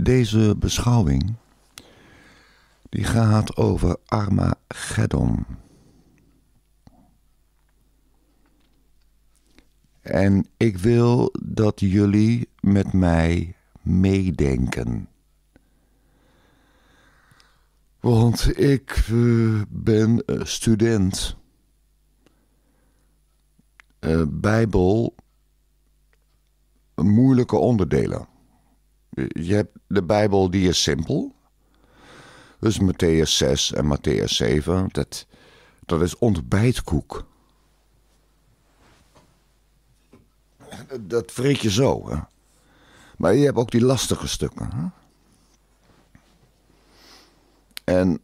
Deze beschouwing die gaat over Armageddon. En ik wil dat jullie met mij meedenken. Want ik eh, ben student. Eh, Bijbel, moeilijke onderdelen je hebt de Bijbel die is simpel. Dus Matthäus 6 en Matthäus 7, dat, dat is ontbijtkoek. Dat vreet je zo. Hè? Maar je hebt ook die lastige stukken. Hè? En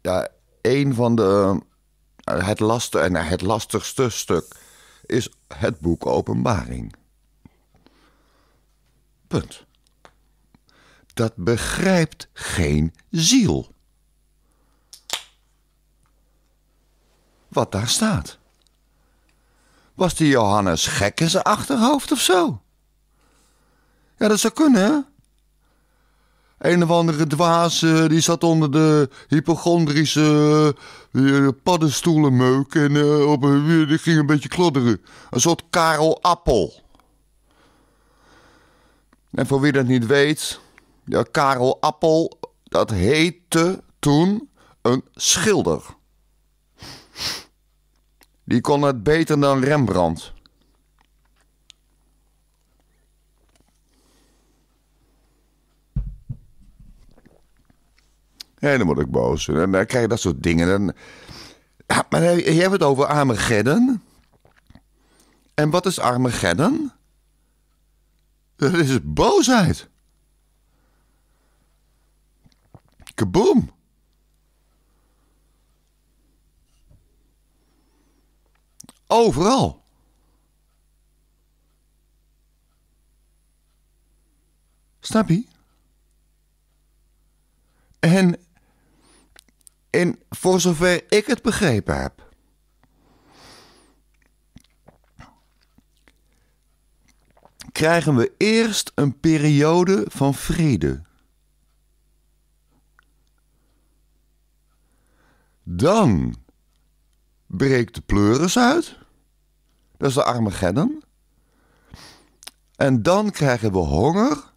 ja, een van de. Eh, het, lastige, en het lastigste stuk is het boek Openbaring. Dat begrijpt geen ziel. Wat daar staat. Was die Johannes gek in zijn achterhoofd of zo? Ja, dat zou kunnen, hè? Een of andere dwaas die zat onder de hypochondrische eh, paddenstoelenmeuk en eh, op, een die ging een beetje klodderen. Een soort Karel Appel. En voor wie dat niet weet, ja, Karel Appel, dat heette toen een schilder. Die kon het beter dan Rembrandt. En dan word ik boos. En dan krijg je dat soort dingen. Dan... maar je hebt het over Armageddon. En wat is Armageddon? Dat is boosheid. Kaboom. Overal. Snap je? En, en voor zover ik het begrepen heb, krijgen we eerst een periode van vrede. Dan breekt de pleuris uit. Dat is de arme Armageddon. En dan krijgen we honger.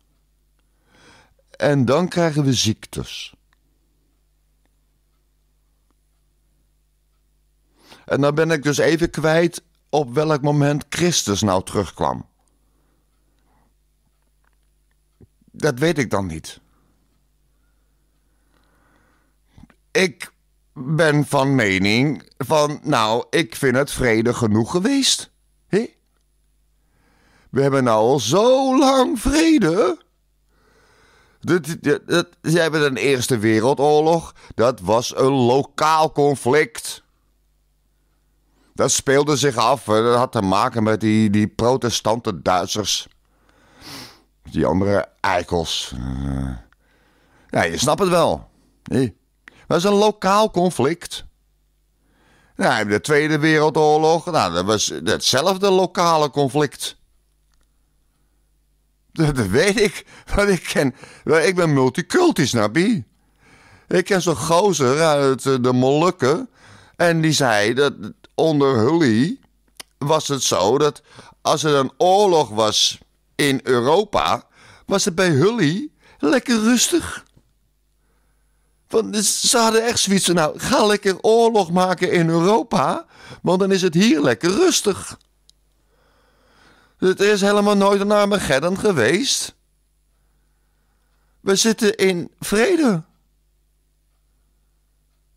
En dan krijgen we ziektes. En dan ben ik dus even kwijt op welk moment Christus nou terugkwam. Dat weet ik dan niet. Ik ben van mening van, nou, ik vind het vrede genoeg geweest. He? We hebben nou al zo lang vrede. dat, ze hebben een Eerste Wereldoorlog. Dat was een lokaal conflict. Dat speelde zich af. Dat had te maken met die, die protestante Duitsers. Die andere eikels. Uh, ja, je snapt het wel. Nee. Dat is een lokaal conflict. Nou, de Tweede Wereldoorlog, nou, dat was hetzelfde lokale conflict. Dat, weet ik, want ik ken... Ik ben multicultisch, snap je? Ik ken zo'n gozer uit de Molukken. En die zei dat onder Hully was het zo dat als er een oorlog was in Europa was het bij Hully lekker rustig. Want dus ze hadden echt zoiets van, nou, ga lekker oorlog maken in Europa, want dan is het hier lekker rustig. Het is helemaal nooit een Armageddon geweest. We zitten in vrede.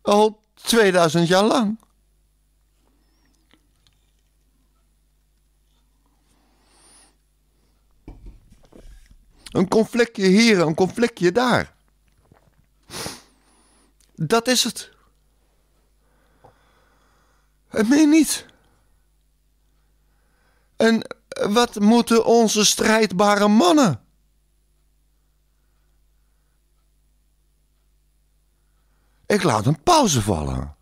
Al 2000 jaar lang. Een conflictje hier, een conflictje daar. Dat is het. Het meer niet. En wat moeten onze strijdbare mannen? Ik laat een pauze vallen.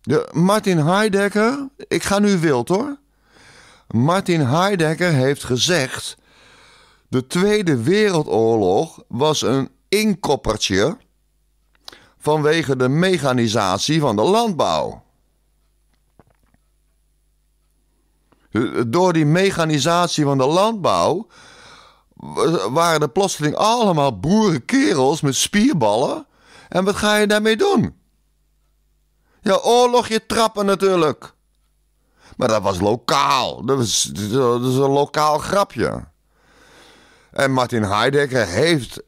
De Martin Heidegger, ik ga nu wild hoor. Martin Heidegger heeft gezegd: De Tweede Wereldoorlog was een inkoppertje vanwege de mechanisatie van de landbouw. Door die mechanisatie van de landbouw waren er plotseling allemaal boerenkerels met spierballen. En wat ga je daarmee doen? Ja, oorlogje trappen natuurlijk. Maar dat was lokaal. Dat was, dat een lokaal grapje. En Martin Heidegger heeft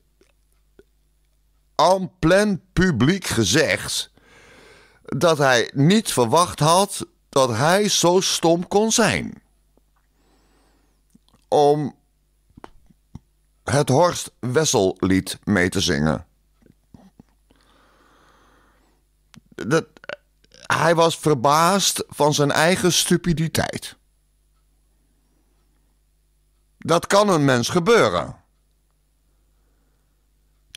aan plein publiek gezegd dat hij niet verwacht had dat hij zo stom kon zijn. Om het Horst Wessellied mee te zingen. Dat, hij was verbaasd van zijn eigen stupiditeit. Dat kan een mens gebeuren.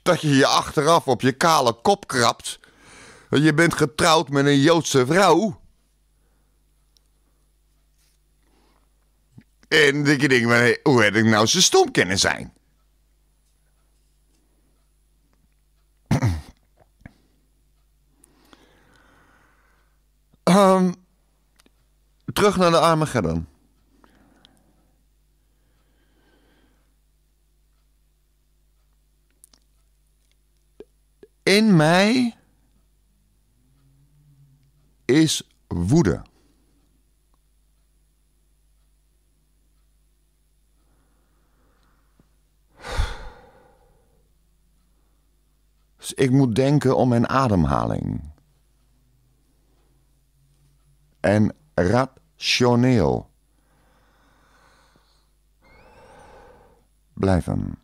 Dat je je achteraf op je kale kop krabt. Je bent getrouwd met een Joodse vrouw. En dat je denkt, hoe heb ik nou zo stom kunnen zijn? Ehm, terug naar de Armageddon. In mij is woede. Dus ik moet denken om mijn ademhaling en rationeel blijven.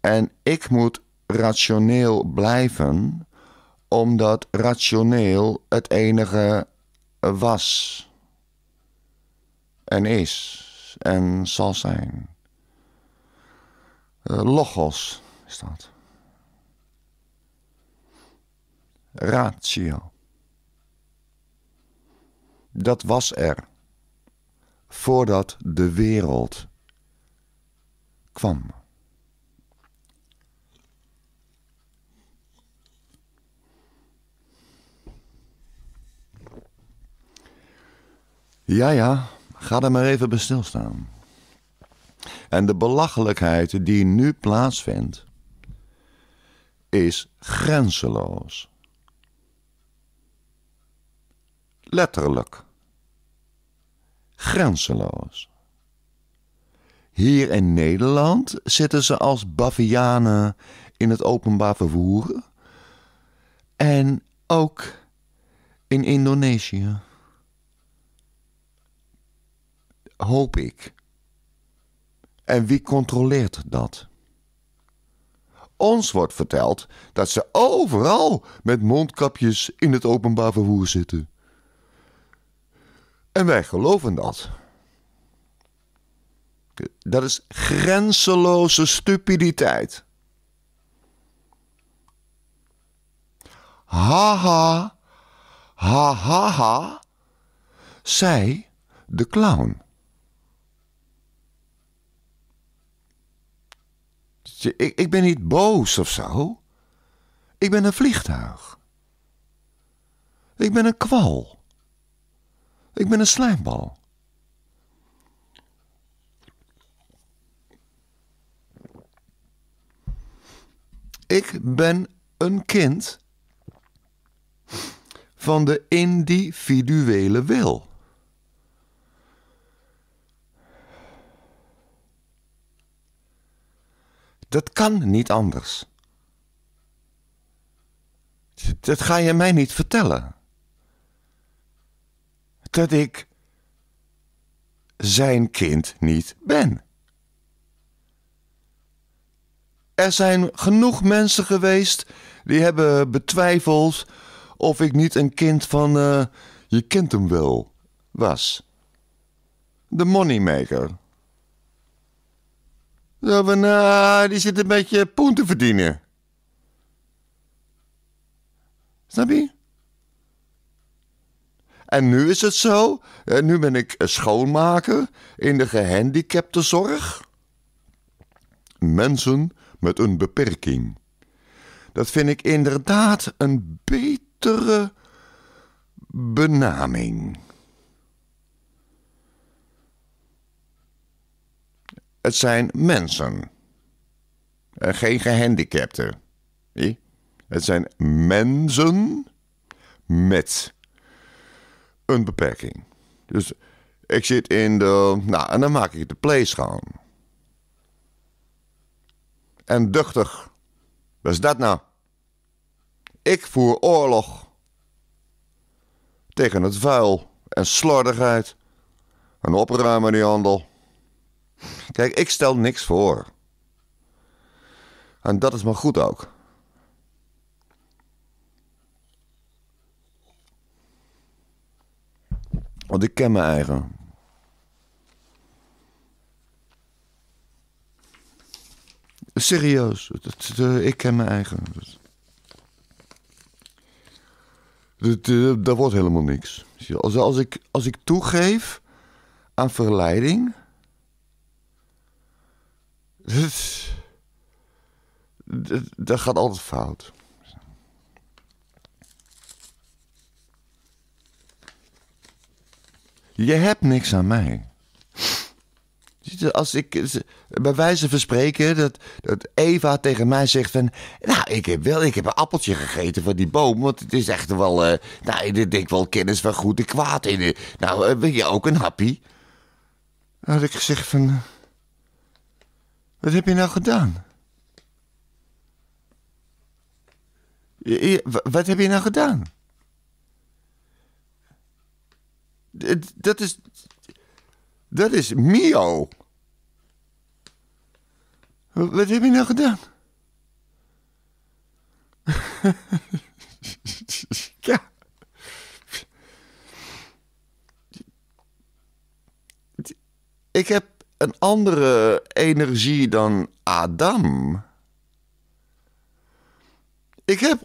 En ik moet rationeel blijven, omdat rationeel het enige was en is en zal zijn. Eh, logos is ratio. Dat was er voordat de wereld kwam. Ja, ja, ga er maar even bij stilstaan. En de belachelijkheid die nu plaatsvindt, is grenzeloos. letterlijk. Grenzeloos. Hier in Nederland zitten ze als bavianen in het openbaar vervoer. En ook in Indonesië. Hoop ik. En wie controleert dat? Ons wordt verteld dat ze overal met mondkapjes in het openbaar vervoer zitten. En wij geloven dat. Dat is grenzeloze stupiditeit. Haha, ha, ha, ha, zei de clown. Ik, ik ben niet boos of zo. Ik ben een vliegtuig. Ik ben een kwal. Ik ben een slijmbal. Ik ben een kind van de individuele wil. Dat kan niet anders. Dat ga je mij niet vertellen dat ik zijn kind niet ben. Er zijn genoeg mensen geweest die hebben betwijfeld of ik niet een kind van eh, je kent hem wel was. De moneymaker. Zo van, uh, die zit een beetje poen te verdienen. Snap je? En nu is het zo. Eh, nu ben ik schoonmaker in de gehandicaptenzorg. Mensen met een beperking. Dat vind ik inderdaad een betere benaming. Het zijn mensen. En eh, geen gehandicapten. Het zijn mensen met een beperking. Dus ik zit in de. Nou, en dan maak ik de play schoon. En duchtig. Wat is dat nou? Ik voer oorlog. Tegen het vuil en slordigheid. En opruimen die handel. Kijk, ik stel niks voor. En dat is maar goed ook. Want ik ken mijn eigen. Serieus, eh, ik ken mijn eigen. Dat, wordt helemaal niks. Als, als, ik, als ik toegeef aan verleiding. dat gaat altijd fout. Je hebt niks aan mij. Als ik bij wijze van spreken dat, dat Eva tegen mij zegt van... Nou, ik heb wel ik heb een appeltje gegeten van die boom. Want het is echt wel... Uh, nou, ik denk wel kennis van goed en kwaad. in. Eh, nou, ben eh, wil je ook een happy? Dan had ik gezegd van... Wat heb je nou gedaan? je, wat heb je nou gedaan? Dat is. Dat is Mio. Wat heb je nou gedaan? ja. Ik heb een andere energie dan Adam. Ik heb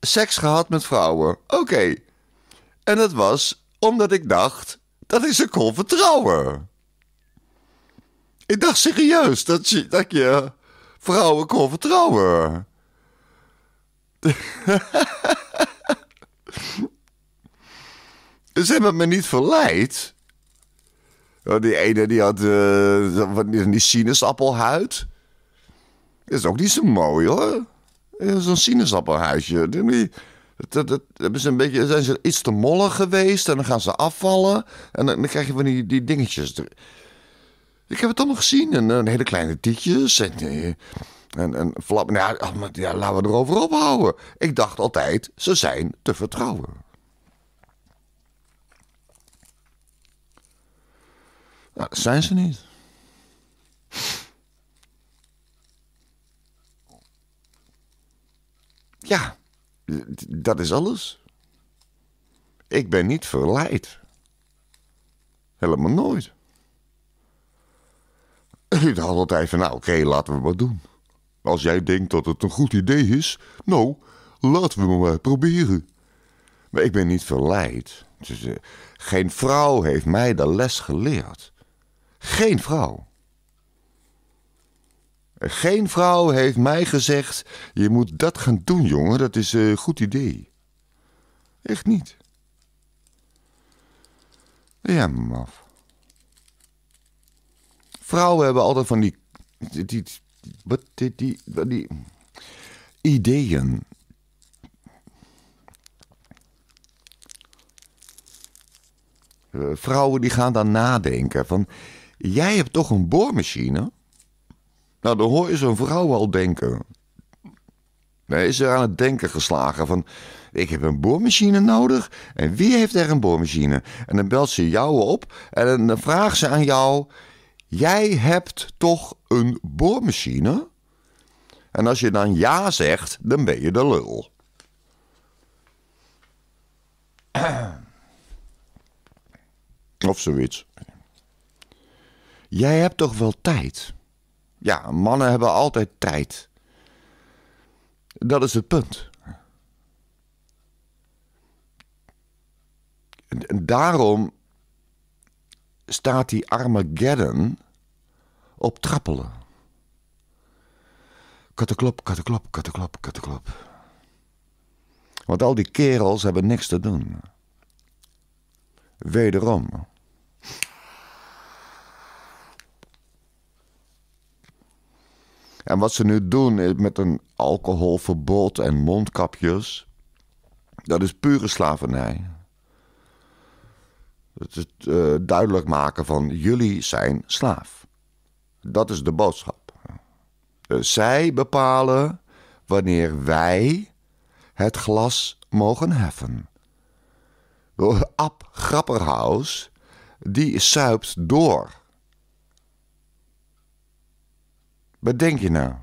seks gehad met vrouwen. Oké. En dat was omdat ik dacht, dat is een kon vertrouwen. Ik dacht serieus dat je, je vrouwen kon vertrouwen. Ze hebben me niet verleid. Oh, die ene die had eh, die sinaasappelhuid. Dat is ook niet zo mooi hoor. Zo'n sinaasappelhuisje. Die, dat, dat, een beetje, zijn ze iets te mollig geweest en dan gaan ze afvallen. En dan, krijg je van die, die dingetjes. Ik heb het allemaal gezien. En, en eh, hele kleine tietjes. Eh, en, en, flap. Nou, ja, oh, ja, laten we erover ophouden. Ik dacht altijd, ze zijn te vertrouwen. Nou, dat zijn ze niet. Ja dat is alles. Ik ben niet verleid. Helemaal nooit. Ik dacht altijd van, nou oké, laten we maar doen. Als jij denkt dat het een goed idee is, nou, laten we maar proberen. Maar ik ben niet verleid. Dus, eh, geen vrouw heeft mij de les geleerd. Geen vrouw. Geen vrouw heeft mij gezegd: je moet dat gaan doen, jongen, dat is een goed idee. Echt niet. Ja, maf. Vrouwen hebben altijd van die. die, die, wat, die, die, die ideeën. Eh, vrouwen die gaan dan nadenken van... Jij hebt toch een boormachine? Nou, dan hoor je zo'n vrouw al denken. Nee, is er aan het denken geslagen van... ik heb een boormachine nodig en wie heeft er een boormachine? En dan belt ze jou op en dan vraagt ze aan jou... jij hebt toch een boormachine? En als je dan ja zegt, dan ben je de lul. Of zoiets. Jij hebt toch wel tijd? Ja, mannen hebben altijd tijd. Dat is het punt. En daarom staat die Armageddon op trappelen. Katteklop, katteklop, katteklop, katteklop. Want al die kerels hebben niks te doen. Wederom. En wat ze nu doen is met een alcoholverbod en mondkapjes, dat is pure slavernij. Het, is, eh, duidelijk maken van jullie zijn slaaf. Dat is de boodschap. Eh, zij bepalen wanneer wij het glas mogen heffen. Ab Grapperhaus, die zuipt door Wat denk je nou?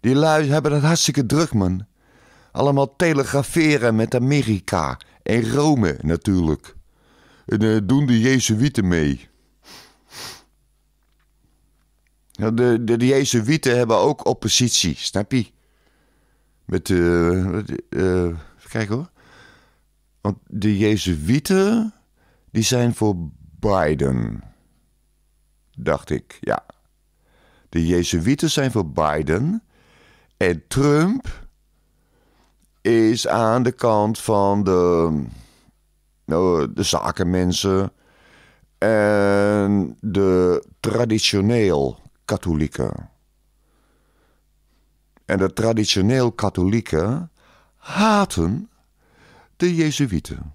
Die lui hebben het hartstikke druk, man. Allemaal telegraferen met Amerika. En Rome natuurlijk. En uh, doen de Jezuïeten mee. De, de, de hebben ook oppositie, snap je? Met, uh, uh, even kijken hoor. Want de Jezuïeten, die zijn voor Biden dacht ik, ja. De Jezuïeten zijn voor Biden. En Trump is aan de kant van de, nou, de zakenmensen en de traditioneel katholieken. En de traditioneel katholieken haten de Jezuïeten.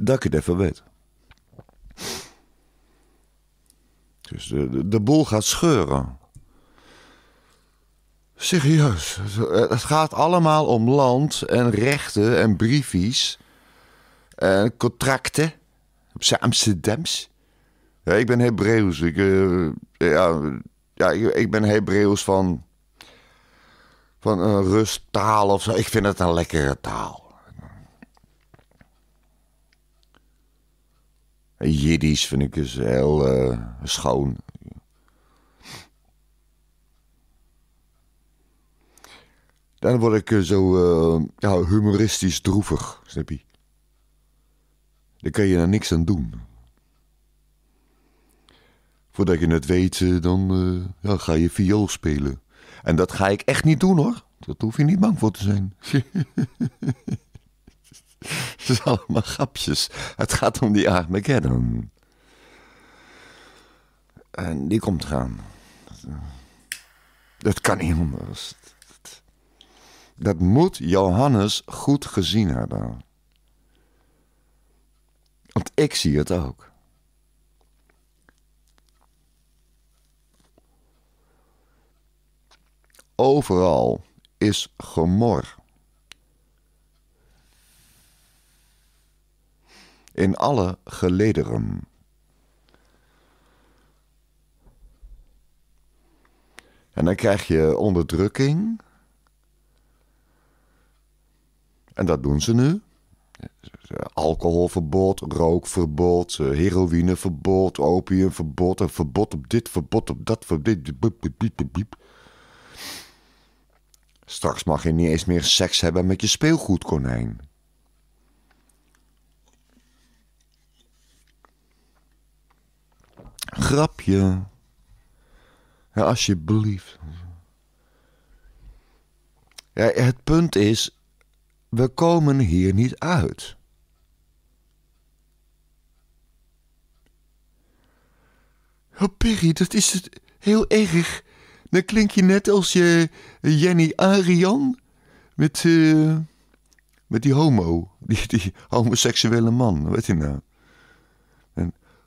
Dat ik het even weet. Dus de, de, boel gaat scheuren. Serieus. Het gaat allemaal om land en rechten en briefjes En contracten. Op zijn Amsterdams. Ja, ik ben Hebreeuws. Ik, eh, ja, ja, ik, ben Hebreeuws van, van een rusttaal of zo. Ik vind het een lekkere taal. Jiddisch vind ik dus heel eh, schoon. Dan word ik eh, zo eh, ja, humoristisch droevig, snap Daar kan je er nou niks aan doen. Voordat je het weet, dan ja, ga je viool spelen. En dat ga ik echt niet doen hoor. Dat hoef je niet bang voor te zijn. is allemaal grapjes. Het gaat om die Armageddon. En die komt gaan. Dat kan niet anders. Dat moet Johannes goed gezien hebben. Want ik zie het ook. Overal is gemor. in alle gelederen. En dan krijg je onderdrukking. En dat doen ze nu. Alcoholverbod, rookverbod, eh, heroïneverbod, opiumverbod, en verbod op dit, verbod op dat, verbod Straks mag je niet eens meer seks hebben met je speelgoedkonijn. Grapje. Ja, alsjeblieft. Ja, het punt is, we komen hier niet uit. Oh, Perry, dat is het heel erg. Dan klink je net als je eh, Jenny Arian met, eh, met die homo, die, die homoseksuele man, weet je nou.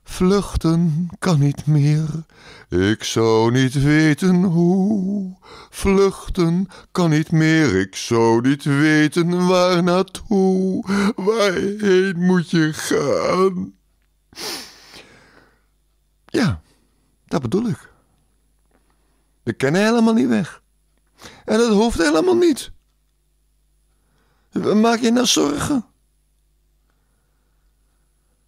Vluchten kan niet meer, ik zou niet weten hoe. Vluchten kan niet meer, ik zou niet weten waar naartoe. Waarheen moet je gaan? Ja, dat bedoel ik. We kennen helemaal niet weg. En dat hoeft helemaal niet. Maak je nou zorgen?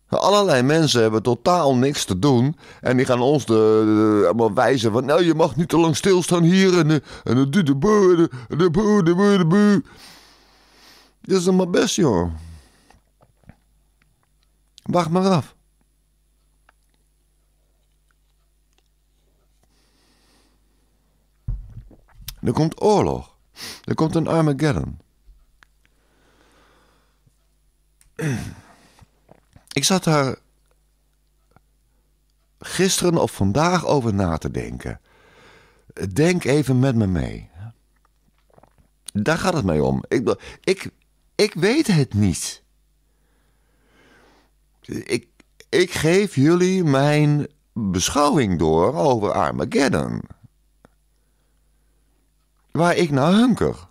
Allerlei mensen hebben totaal niks te doen. En die gaan ons de, allemaal wijzen van... nou, je mag niet te lang stilstaan hier. En de en de de de de de de Dit is allemaal best, joh. Wacht maar af. Er komt oorlog. Er komt een Armageddon. Ik zat daar gisteren of vandaag over na te denken. Denk even met me mee. Daar gaat het mee om. Ik, ik, ik weet het niet. Ik, ik geef jullie mijn beschouwing door over Armageddon. Waar ik naar hunker.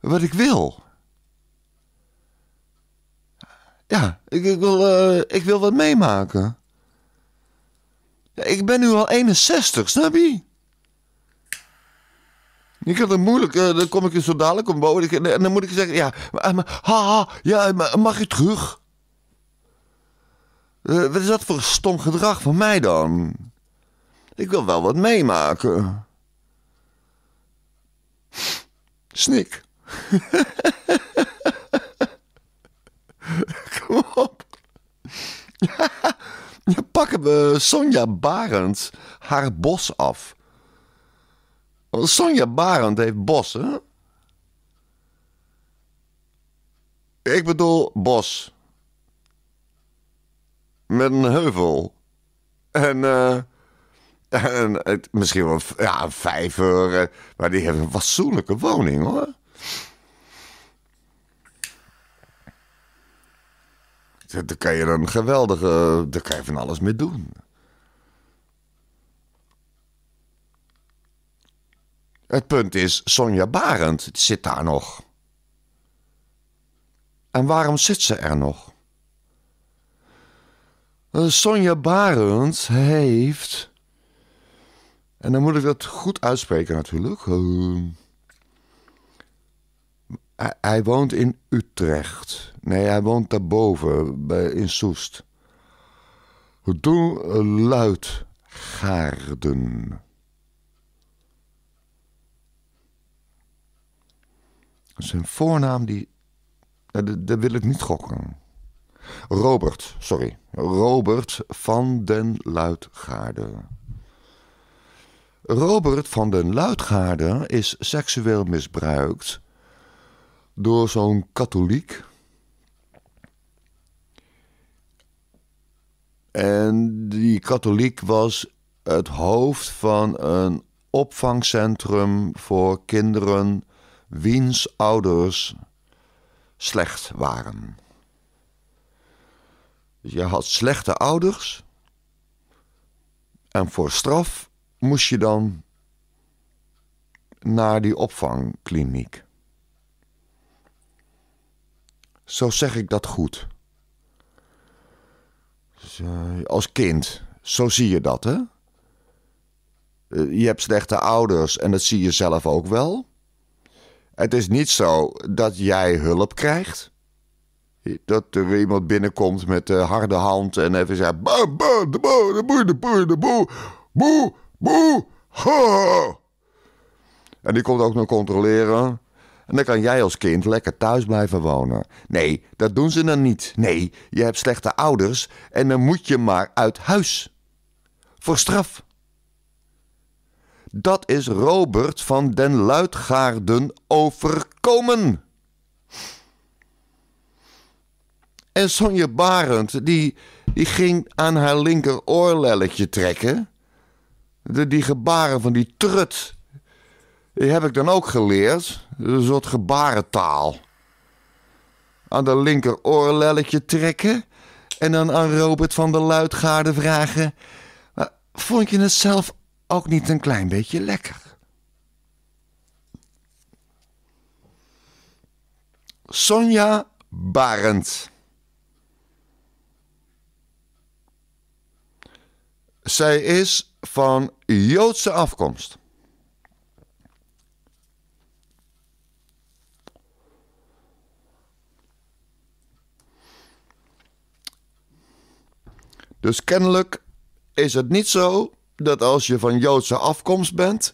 Wat ik wil. Ja, ik, wil, eh, ik wil wat meemaken. Ik ben nu al 61, snap je? Ik had het moeilijk, eh, dan kom ik je zo dadelijk om En dan moet ik zeggen, ja, maar, haha, ja, mag je terug? Uh, wat is dat voor stom gedrag van mij dan? Ik wil wel wat meemaken. Snik. op. pakken we eh, Sonja Barend haar bos af. Want Sonja Barend heeft bossen. Ik bedoel bos. Met een heuvel. En, eh, en misschien wel ja, een vijver. Eh, maar die heeft een fatsoenlijke woning hoor. Daar kan je een geweldige. Eh, daar kan je van alles mee doen. Het punt is, Sonja Barend zit daar nog. En waarom zit ze er nog? Eh, Sonja Barend heeft. En dan moet ik dat goed uitspreken natuurlijk. Eh, hij woont in Utrecht. Nee, hij woont daarboven bij, in Soest. Doe luid gaarden. Zijn voornaam die... Dat wil ik niet gokken. Robert, sorry. Robert van den Luidgaarden. Robert van den Luidgaarden is seksueel misbruikt door zo'n katholiek En die katholiek was het hoofd van een opvangcentrum voor kinderen wiens ouders slecht waren. Dus je had slechte ouders en voor straf moest je dan naar die opvangkliniek. Zo zeg ik dat goed. Eh, als kind. Zo zie je dat, hè? Eh, je hebt slechte ouders en dat zie je zelf ook wel. Het is niet zo dat jij hulp krijgt. Dat er iemand binnenkomt met de eh, harde hand en even zegt... de boe, de boe, de boe, de boe, boe, boe, En die komt ook nog controleren. En dan kan jij als kind lekker thuis blijven wonen. Nee, dat doen ze dan niet. Nee, je hebt slechte ouders en dan moet je maar uit huis. Voor straf. Dat is Robert van den Luidgaarden overkomen. En Sonja Barend, die, die ging aan haar linker oorlelletje trekken. De, die gebaren van die trut heb ik dan ook geleerd een soort gebarentaal. Aan de linker trekken en dan aan Robert van der luidgaarde vragen: Vond je het zelf ook niet een klein beetje lekker? Sonja Barend. Zij is van Joodse afkomst. Dus kennelijk is het niet zo dat als je van Joodse afkomst bent,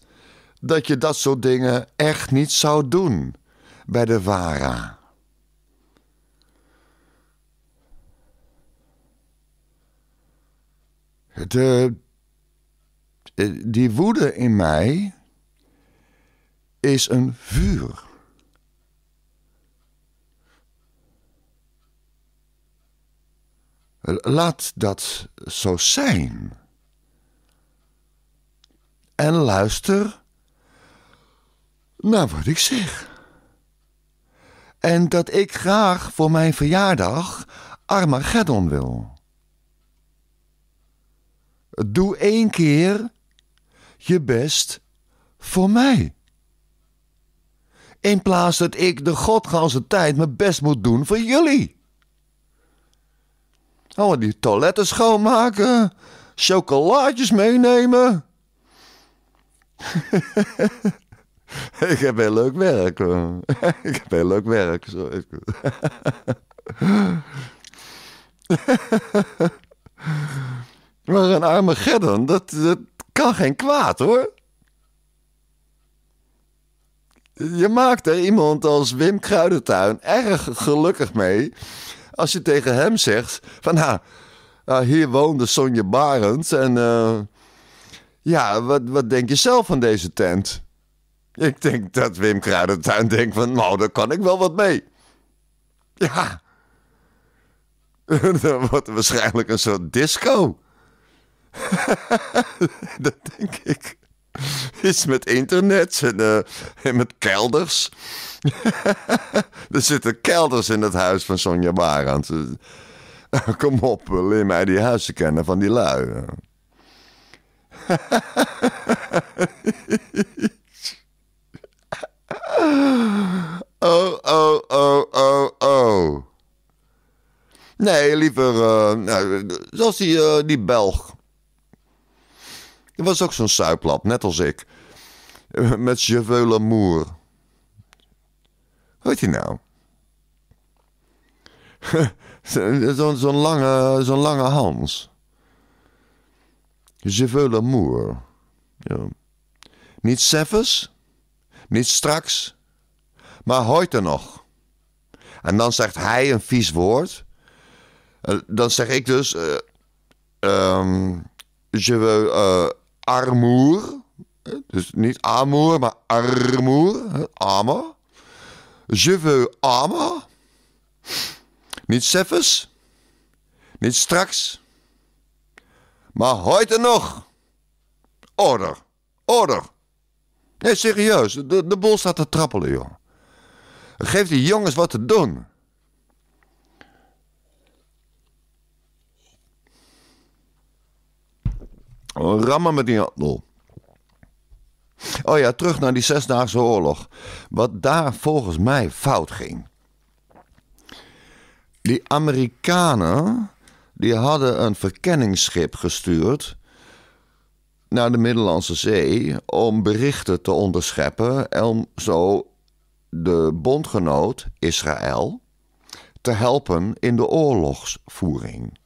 dat je dat soort dingen echt niet zou doen bij de Vara. De, eh, eh, die woede in mij is een vuur. Laat dat zo zijn. En luister naar wat ik zeg. En dat ik graag voor mijn verjaardag Armageddon wil. Doe één keer je best voor mij. In plaats dat ik de godganse tijd mijn best moet doen voor jullie. Al nou, die toiletten schoonmaken. Chocolaatjes meenemen. ik heb heel leuk werk. ik heb heel leuk werk. maar een arme Gerdan, dat kan geen kwaad hoor. Je maakt er iemand als Wim Kruidentuin erg gelukkig mee als je tegen hem zegt van ha, nou, hier woonde Sonja Barend en eh, ja, wat, wat denk je zelf van deze tent? Ik denk dat Wim Kruidentuin denkt van nou, daar kan ik wel wat mee. Ja. Dan wordt waarschijnlijk een soort disco. dat denk ik is met internet en, eh, met kelders. er zitten kelders in het huis van Sonja Barend. Eh, kom op, eh, leer mij die huizen kennen van die lui? oh, oh, oh, oh, oh. Nee, liever nou, zoals die, die Belg was ook zo'n suiplap, net als ik. Met Cheveux l'amour. Hoe hij nou? zo'n zo lange, zo'n lange Hans. Je veux l'amour. Ja. Niet Seffers, niet straks, maar er nog. En dan zegt hij een vies woord. Eh, dan zeg ik dus... Uh, je veux... Eh, Armoer. Dus niet amour, maar armoer. Ama. Je veux ama. Niet seffes. Niet straks. Maar heute nog. Order. Order. Nee, serieus. De, de bol staat te trappelen, joh. Geef die jongens wat te doen. Rammen met die handel. Oh ja, terug naar die Zesdaagse Oorlog. Wat daar volgens mij fout ging. Die Amerikanen die hadden een verkenningsschip gestuurd naar de Middellandse Zee om berichten te onderscheppen en om zo de bondgenoot Israël te helpen in de oorlogsvoering.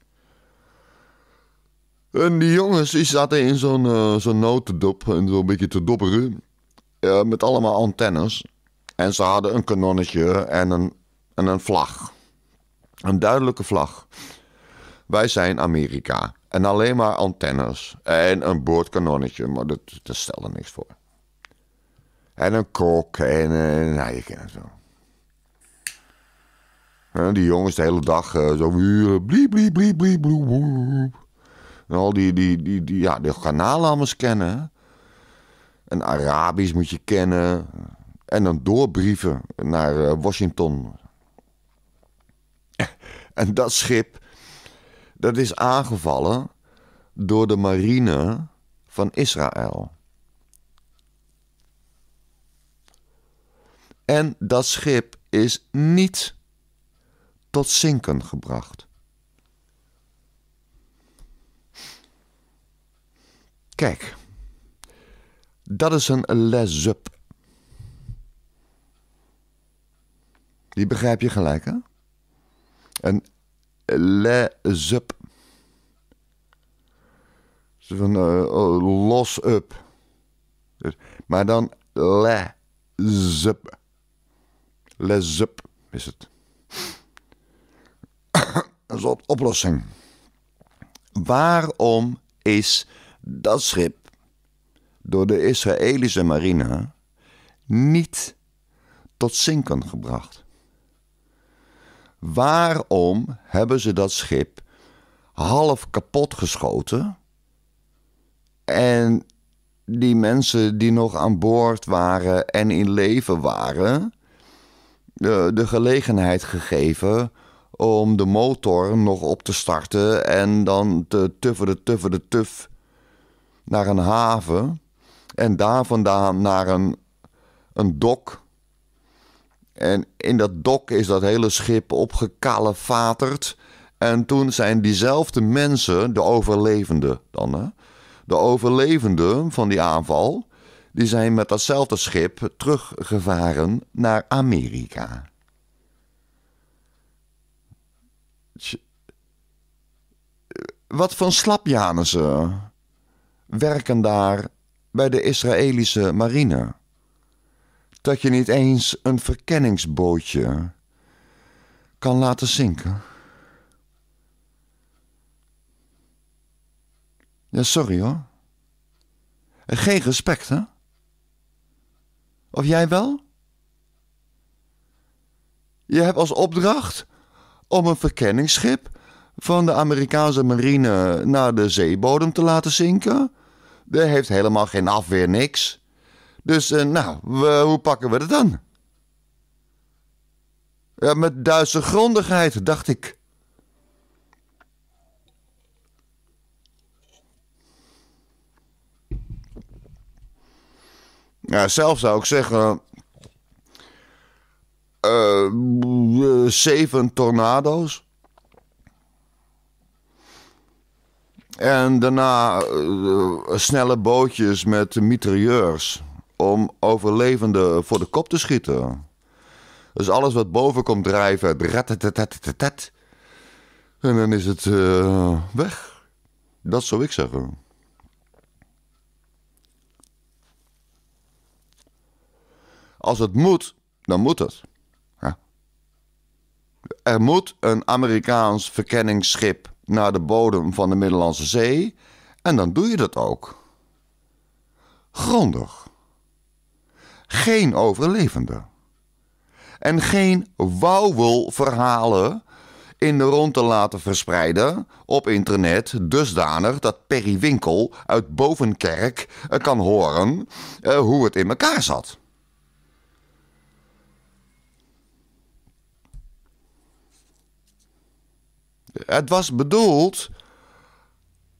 En die jongens die zaten in zo'n zo'n notendop en zo'n beetje te dobberen. met allemaal antennes. En ze hadden een kanonnetje en een, en een vlag. Een duidelijke vlag. Wij zijn Amerika. En alleen maar antennes. En een boordkanonnetje, maar dat, dat stelde niks voor. En een kok en, en nou, je kent het En die jongens de hele dag zo... Blie, blie, blie, blie, blie, blie, en al die, die, die, ja, die kanalen allemaal kennen En Arabisch moet je kennen. En dan doorbrieven naar eh, Washington. en dat schip, dat is aangevallen door de marine van Israël. En dat schip is niet tot zinken gebracht. Kijk, dat is een les up. Die begrijp je gelijk, hè? Een les up. Van uh, eh, los up. maar dan les up. Les up is het. Een soort oplossing. Waarom is dat schip door de Israëlische marine niet tot zinken gebracht? Waarom hebben ze dat schip half kapot geschoten en die mensen die nog aan boord waren en in leven waren, de, gelegenheid gegeven om de motor nog op te starten en dan te tuffen de tuffen de tuff naar een haven en daar vandaan naar een, een dok. En in dat dok is dat hele schip opgekalefaterd. En toen zijn diezelfde mensen, de overlevenden dan, hè, de overlevenden van die aanval, die zijn met datzelfde schip teruggevaren naar Amerika. Eh, wat van ze werken daar bij de Israëlische marine. Dat je niet eens een verkenningsbootje kan laten zinken. Ja, sorry hoor. Geen respect, hè? Of jij wel? Je hebt als opdracht om een verkenningsschip van de Amerikaanse marine naar de zeebodem te laten zinken. Dat heeft helemaal geen afweer, niks. Dus eh, nou, hoe pakken we dat dan? Ja, met Duitse grondigheid, dacht ik. Ja, zelf zou ik zeggen. Eh, eh, zeven tornado's. En daarna eh, eh, snelle bootjes met mitrailleurs om overlevenden voor de kop te schieten. Dus alles wat boven komt drijven, En dan is het eh, weg. Dat zou ik zeggen. Als het moet, dan moet het. Ja. Er moet een Amerikaans verkenningsschip naar de bodem van de Middellandse Zee en dan doe je dat ook. Grondig. Geen overlevenden. En geen wauwelverhalen in de rond te laten verspreiden op internet dusdanig dat Perry Winkel uit Bovenkerk eh, kan horen eh, hoe het in elkaar zat. Het was bedoeld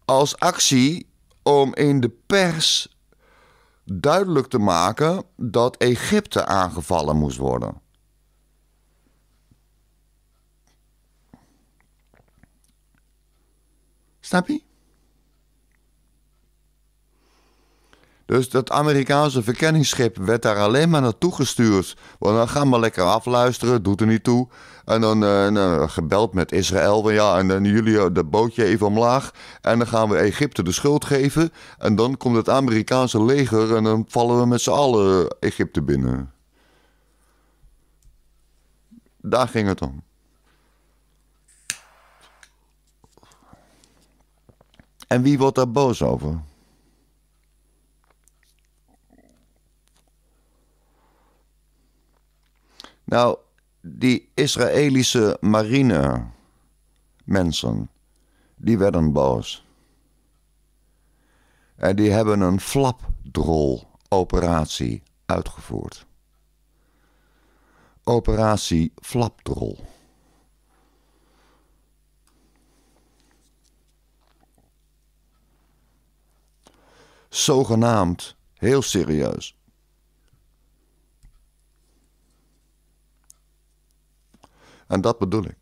als actie om in de pers duidelijk te maken dat Egypte aangevallen moest worden. Snap je? Dus dat Amerikaanse verkenningsschip werd daar alleen maar naartoe gestuurd. Want dan gaan we lekker afluisteren, doet er niet toe. En dan eh, eh, gebeld met Israël. Van, ja, en dan eh, jullie dat bootje even omlaag. En dan gaan we Egypte de schuld geven. En dan komt het Amerikaanse leger en dan vallen we met z'n allen Egypte binnen. Daar ging het om. En wie wordt daar boos over? Nou, die Israëlische marine mensen, die werden boos. En die hebben een flapdrol-operatie uitgevoerd. Operatie Flapdrol. Zogenaamd, heel serieus, En dat bedoel ik.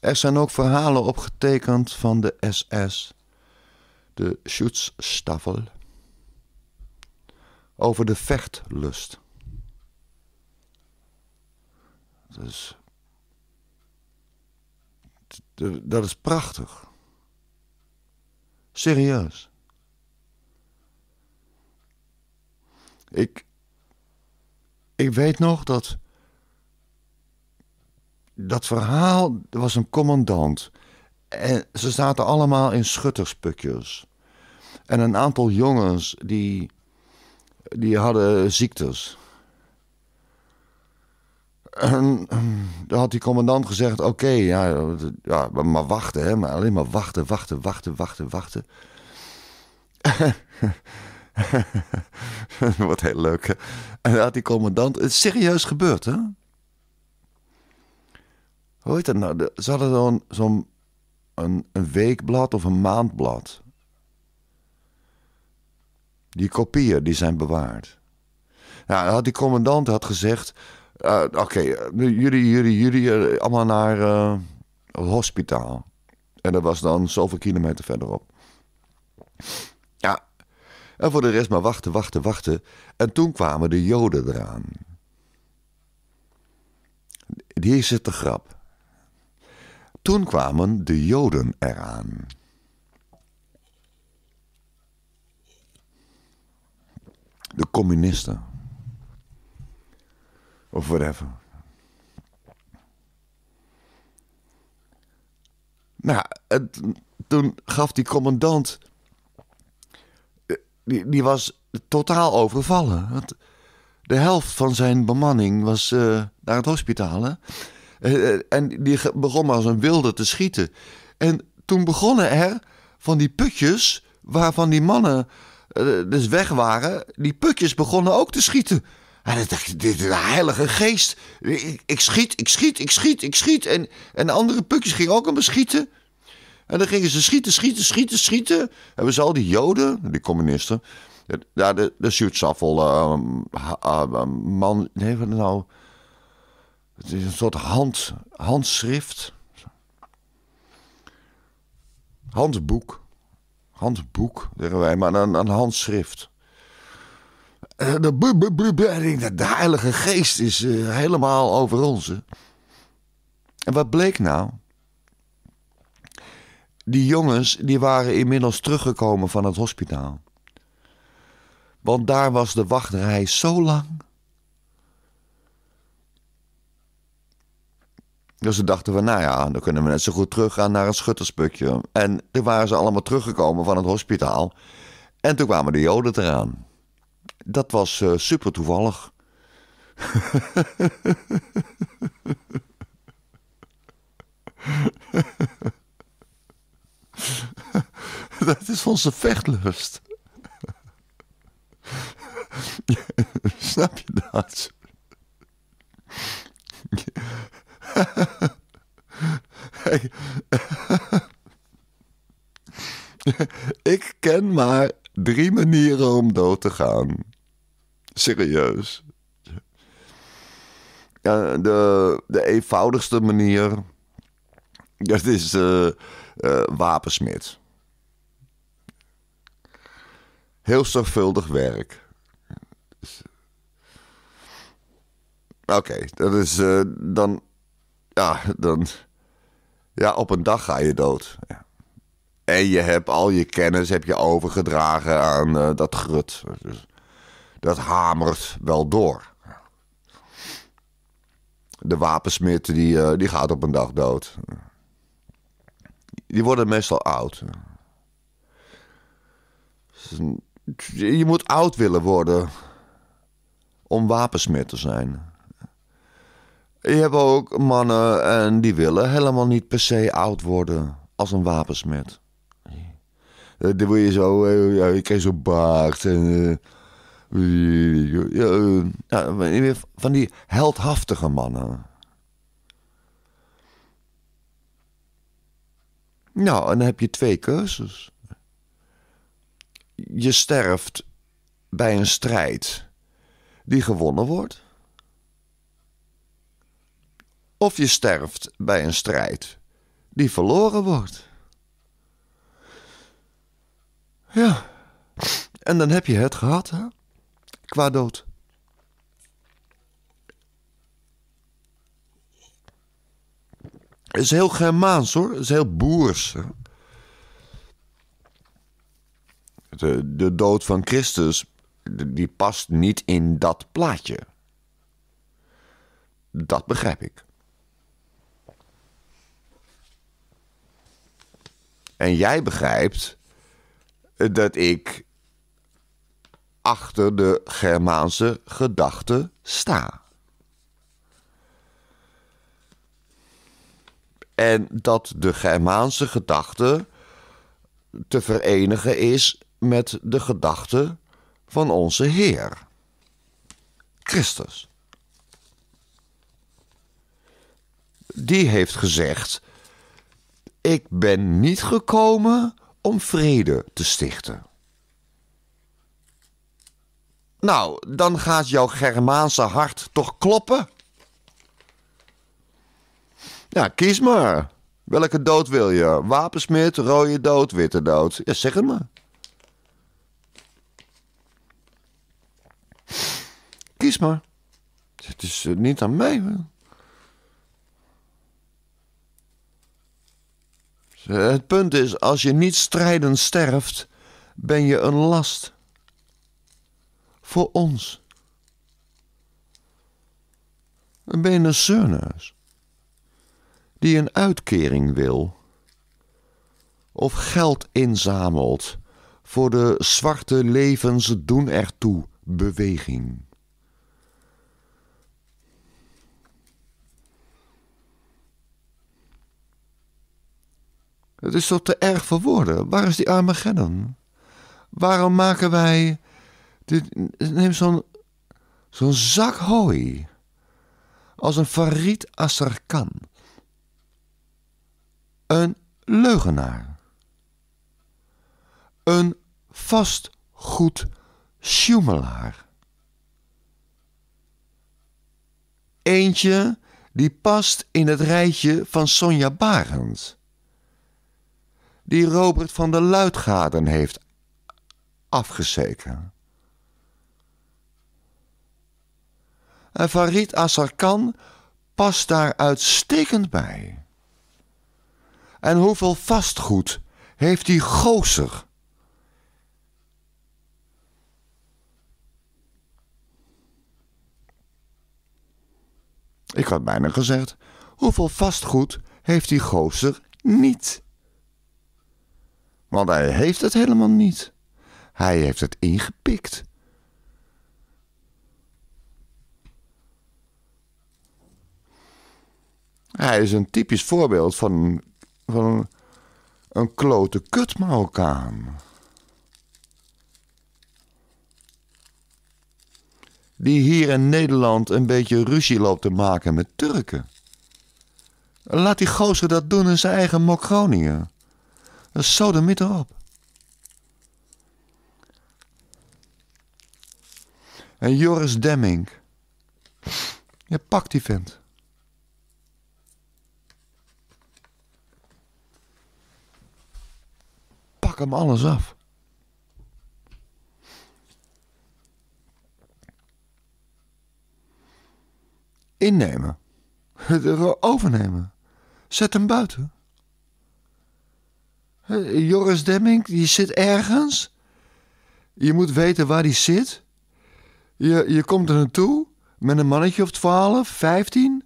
Er zijn ook verhalen opgetekend van de SS, de Schutzstaffel, over de vechtlust. dat is prachtig. Serieus. Ik, ik weet nog dat. Dat verhaal, er was een commandant. En ze zaten allemaal in schutterspukjes En een aantal jongens die, die hadden ziektes. En dan had die commandant gezegd: Oké, ja, ja, maar wachten, hè, maar alleen maar wachten, wachten, wachten, wachten, wachten. dat wordt heel leuk. Hè? En dan had die commandant. Het is serieus gebeurd, hè? Hoe heet dat nou? ze hadden zo'n een, weekblad of een maandblad. Die kopieën die zijn bewaard. Nou, dan had die commandant had gezegd. Eh, oké, jullie, jullie, jullie eh, allemaal naar eh, het hospitaal. En dat was dan zoveel kilometer verderop. En voor de rest maar wachten, wachten, wachten. En toen kwamen de Joden eraan. Hier zit de grap. Toen kwamen de Joden eraan. De communisten. Of whatever. Nou, toen gaf die commandant die, die was totaal overvallen. Want de helft van zijn bemanning was eh, naar het hospitaal. Eh, eh, en die begon als een wilde te schieten. En toen begonnen er van die putjes waarvan die mannen dus weg waren, die putjes begonnen ook te schieten. En dan dacht ik, dit de heilige geest. Ik, schiet, ik schiet, ik schiet, ik schiet. En, en andere putjes gingen ook aan me schieten. En dan gingen ze schieten, schieten, schieten, schieten. Hebben ze al die Joden, die communisten. Daar de, de uh, uh, man, nee, wat nou? Het is een soort hand, handschrift. Handboek. Handboek, zeggen wij, maar een, een handschrift. Eh, de, de, de Heilige Geest is uh, helemaal over ons. En wat bleek nou? Die jongens die waren inmiddels teruggekomen van het hospitaal. Want daar was de wachtrij zo lang. Dus ze dachten we, nou ja, dan kunnen we net zo goed teruggaan naar een schuttersputje. En toen waren ze allemaal teruggekomen van het hospitaal. En toen kwamen de Joden eraan. Dat was eh, super toevallig. is onze vechtlust. Snap je dat? Ik ken maar drie manieren om dood te gaan. Serieus. de, de eenvoudigste manier. Dat is uh, eh, eh, wapensmid heel zorgvuldig werk. Dus, eh, oké, dat is eh, dan. Ja, dan. Ja, op een dag ga je dood. Ja. En je hebt al je kennis heb je overgedragen aan eh, dat grut. Dus dat hamert wel door. De wapensmid die, die gaat op een dag dood. Die worden meestal oud. Dus een je moet oud willen worden om wapensmid te zijn. Je hebt ook mannen en die willen helemaal niet per se oud worden als een wapensmid. Eh, dan word je zo, eh, ja, je krijgt zo'n baard en... Eh, ja, van die heldhaftige mannen. Nou, en dan heb je twee keuzes je sterft bij een strijd die gewonnen wordt. Of je sterft bij een strijd die verloren wordt. Ja, en dan heb je het gehad, hè? Qua dood. Is heel Germaans hoor, is heel boers. Hè? de, dood van Christus, die past niet in dat plaatje. Dat begrijp ik. En jij begrijpt eh, dat ik achter de Germaanse gedachte sta. En dat de Germaanse gedachte te verenigen is met de gedachte van onze Heer, Christus. Die heeft gezegd: Ik ben niet gekomen om vrede te stichten. Nou, dan gaat jouw Germaanse hart toch kloppen? Ja, kies maar. Welke dood wil je? Wapensmid, rode dood, witte dood? Ja, zeg het maar. Kies maar. Het is eh, niet aan mij. Het punt is, als je niet strijdend sterft, ben je een last. Voor ons. Dan ben je een zeurneus. Die een uitkering wil. Of geld inzamelt voor de zwarte levens doen ertoe beweging. Het is toch te erg voor woorden? Waar is die arme Armageddon? Waarom maken wij... Dit, neem zo'n zo'n zak hooi. Als een Farid Asarkan. Een leugenaar. Een vastgoed sjoemelaar. Eentje die past in het rijtje van Sonja Barend. Die Robert van der Luitgaden heeft afgezeken. En Farid Asarkan past daar uitstekend bij. En hoeveel vastgoed heeft die gozer Ik had bijna gezegd: hoeveel vastgoed heeft die gozer niet? Want hij heeft het helemaal niet. Hij heeft het ingepikt. Hij is een typisch voorbeeld van, van een, een klote kut die hier in Nederland een beetje ruzie loopt te maken met Turken. Laat die gozer dat doen in zijn eigen mok Groningen. Dat is zo de op. En Joris Demming. Je pakt die vent. Pak hem alles af. Innemen. Overnemen. Zet hem buiten. Joris Demming, die zit ergens. Je moet weten waar die zit. Je, je komt er naartoe met een mannetje of 12, 15.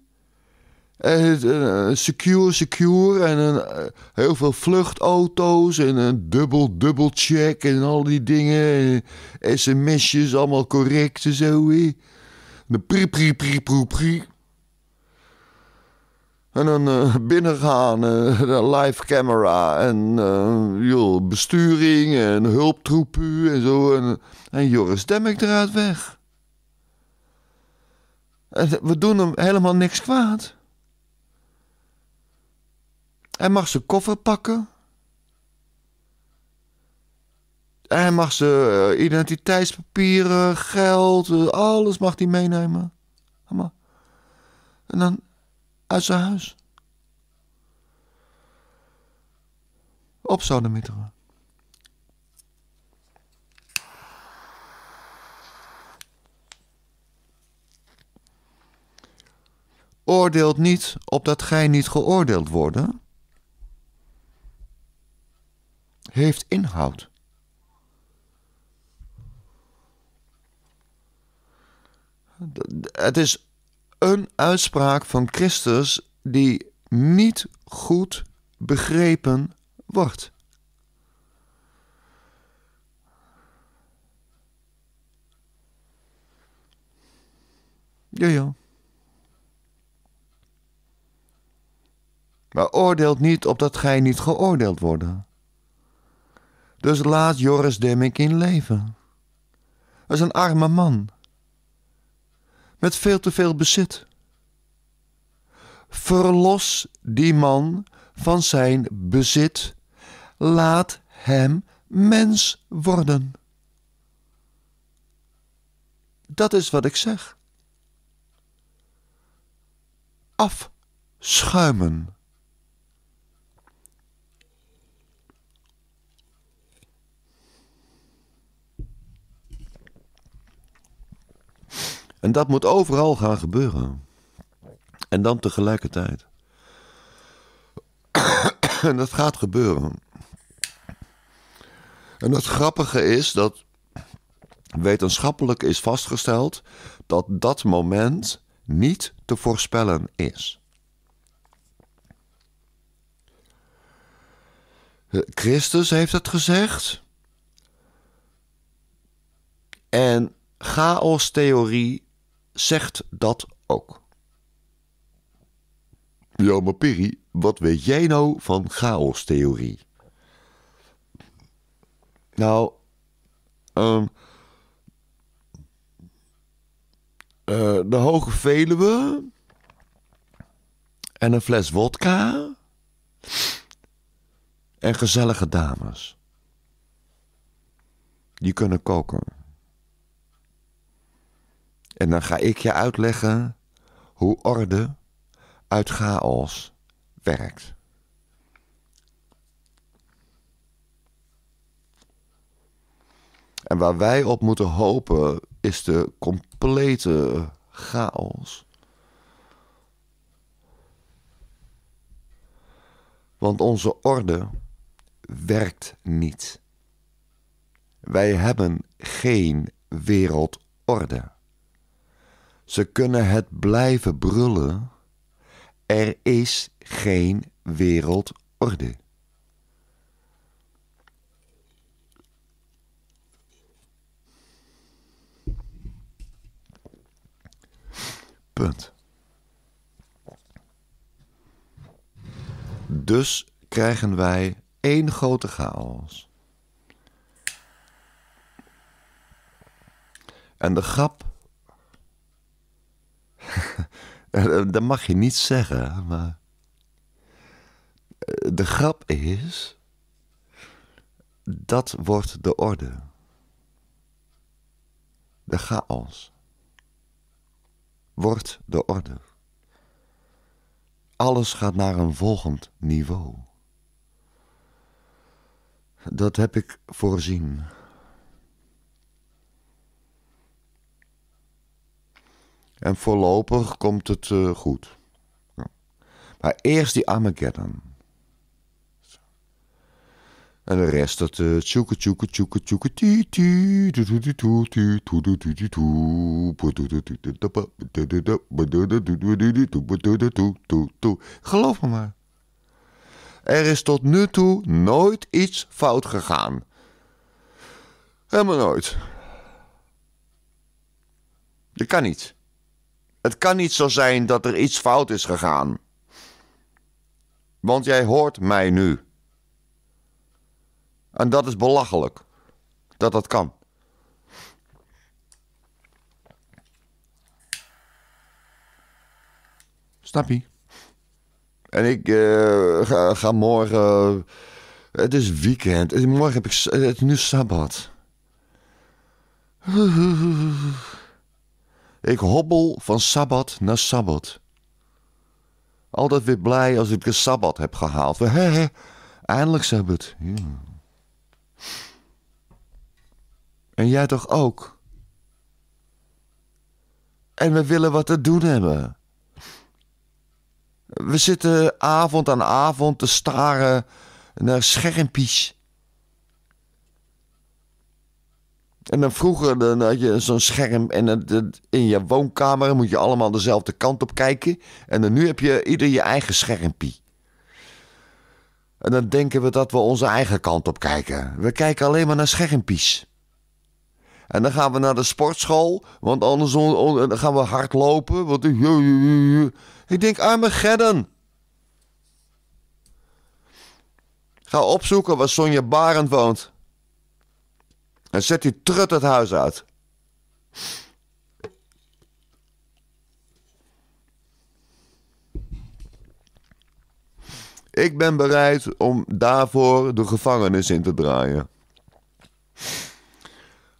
En, secure, secure. En een, eh, heel veel vluchtauto's. En een dubbel, dubbel check. En al die dingen. sms'jes, allemaal correct en zo. De pri pri pri pri pri. En dan uh, binnengaan, eh, de live camera en uh, besturing en hulptroepen en zo. En, en Joris Demmick eruit weg. En we doen hem helemaal niks kwaad. Hij mag zijn koffer pakken. Hij mag zijn eh, identiteitspapieren, geld, eh, alles mag hij meenemen. En dan uit zijn huis. Op sodemieteren. Oordeelt niet opdat gij niet geoordeeld worden. Heeft inhoud. Het is een uitspraak van Christus die niet goed begrepen wordt. Ja, ja. Maar oordeelt niet opdat gij niet geoordeeld worden. Dus laat Joris Demmink in leven. Hij is een arme man met veel te veel bezit. Verlos die man van zijn bezit. Laat hem mens worden. Dat is wat ik zeg. Afschuimen. En dat moet overal gaan gebeuren. En dan tegelijkertijd. en dat gaat gebeuren. En het grappige is dat wetenschappelijk is vastgesteld dat dat moment niet te voorspellen is. Christus heeft het gezegd. En chaostheorie zegt dat ook. Ja, maar Piri, wat weet jij nou van chaostheorie? Nou, um, de Hoge Veluwe en een fles wodka en gezellige dames. Die kunnen koken. En dan ga ik je uitleggen hoe orde uit chaos werkt. En waar wij op moeten hopen is de complete chaos. Want onze orde werkt niet. Wij hebben geen wereldorde. Ze kunnen het blijven brullen. Er is geen wereldorde. Punt. Dus krijgen wij één grote chaos. En de grap eh, eh, dat mag je niet zeggen, maar. Eh, de grap is. Dat wordt de orde. De chaos. Wordt de orde. Alles gaat naar een volgend niveau. Dat heb ik voorzien. En voorlopig komt het uh, goed. Ja. Maar eerst die Armageddon. En de rest dat tjoeke tjoeke tjoeke tjoeke Geloof me maar. Er is tot nu toe nooit iets fout gegaan. Helemaal nooit. Dat kan niet. Het kan niet zo zijn dat er iets fout is gegaan. Want jij hoort mij nu. En dat is belachelijk. Dat dat kan. Snap je? En ik eh, ga, morgen. het is weekend. morgen heb ik. het is nu sabbat. Ik hobbel van sabbat naar sabbat. Altijd weer blij als ik een sabbat heb gehaald. We, he, eindelijk sabbat. Ja. En jij toch ook? En we willen wat te doen hebben. We zitten avond aan avond te staren naar schermpjes En dan vroeger dan had je zo'n scherm en in je woonkamer moet je allemaal dezelfde kant op kijken. En dan nu heb je ieder je eigen schermpie. En dan denken we dat we onze eigen kant op kijken. We kijken alleen maar naar schermpies. En dan gaan we naar de sportschool, want anders dan gaan we hard lopen. Want ik denk, arme Gedden. Ga opzoeken waar Sonja Barend woont. En zet die trut het huis uit. Ik ben bereid om daarvoor de gevangenis in te draaien.